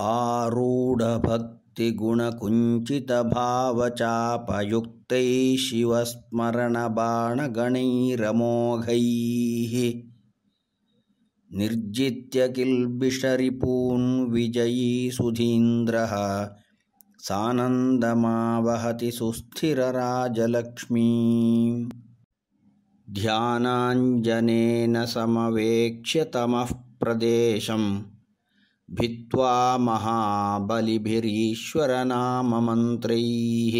आरूढभक्तिगुणकुञ्चितभावचापयुक्तै शिवस्मरणबाणगणैरमोघैः निर्जित्य विजयी सुधीन्द्रः सानन्दमावहति सुस्थिरराजलक्ष्मी ध्यानाञ्जनेन समवेक्ष्य तमः प्रदेशम् भित्वा महाबलिभिरीश्वरनाममन्त्रैः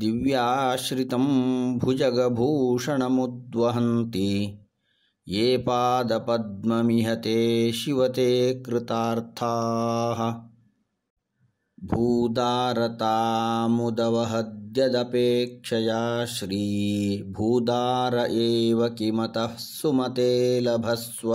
दिव्याश्रितं भुजगभूषणमुद्वहन्ति ये पादपद्ममिहते शिवते कृतार्थाः भूदारतामुदवहद्यदपेक्षया श्री एव किमतः सुमते लभस्व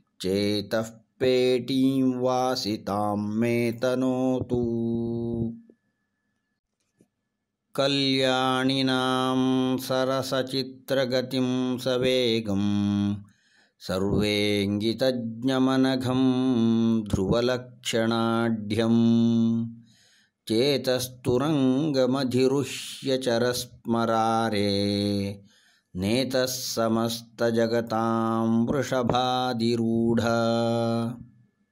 पेटीं वासितां मे तनोतु कल्याणिनां सरसचित्रगतिं सवेगं सर्वेऽङ्गितज्ञमनघं ङ्गितज्ञमनघं ध्रुवलक्षणाढ्यं चेतस्तुरङ्गमधिरुह्यचरस्मरारे नेतः समस्तजगतां वृषभादिरूढ